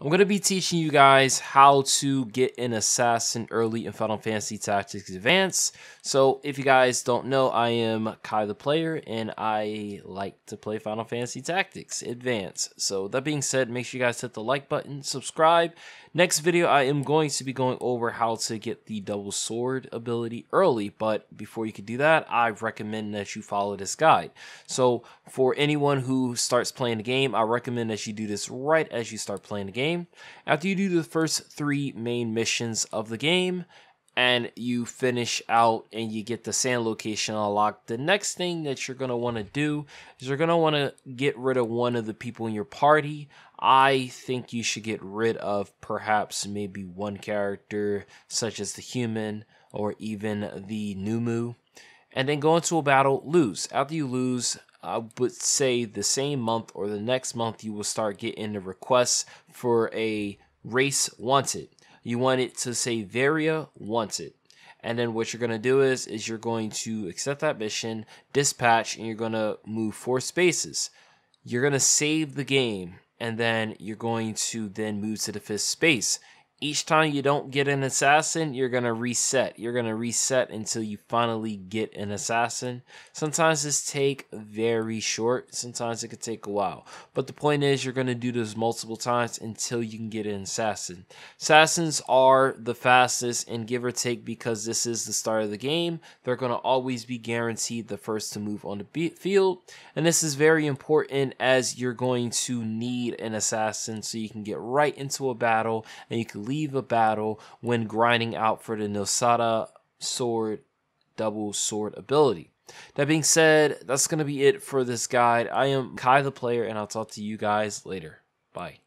I'm going to be teaching you guys how to get an assassin early in Final Fantasy Tactics Advance. So if you guys don't know, I am Kai the player and I like to play Final Fantasy Tactics Advance. So that being said, make sure you guys hit the like button, subscribe. Next video, I am going to be going over how to get the double sword ability early. But before you can do that, I recommend that you follow this guide. So for anyone who starts playing the game, I recommend that you do this right as you start playing the game game. After you do the first three main missions of the game, and you finish out and you get the sand location unlocked, the next thing that you're going to want to do is you're going to want to get rid of one of the people in your party. I think you should get rid of perhaps maybe one character, such as the human or even the Numu. And then go into a battle, lose. After you lose, I would say the same month or the next month, you will start getting the requests for a race wanted. You want it to say Varia wanted. And then what you're going to do is, is you're going to accept that mission, dispatch, and you're going to move four spaces. You're going to save the game, and then you're going to then move to the fifth space each time you don't get an assassin, you're going to reset. You're going to reset until you finally get an assassin. Sometimes this take very short. Sometimes it could take a while. But the point is you're going to do this multiple times until you can get an assassin. Assassins are the fastest and give or take because this is the start of the game. They're going to always be guaranteed the first to move on the field. And this is very important as you're going to need an assassin so you can get right into a battle and you can leave a battle when grinding out for the Nosada sword double sword ability. That being said, that's going to be it for this guide. I am Kai the player, and I'll talk to you guys later. Bye.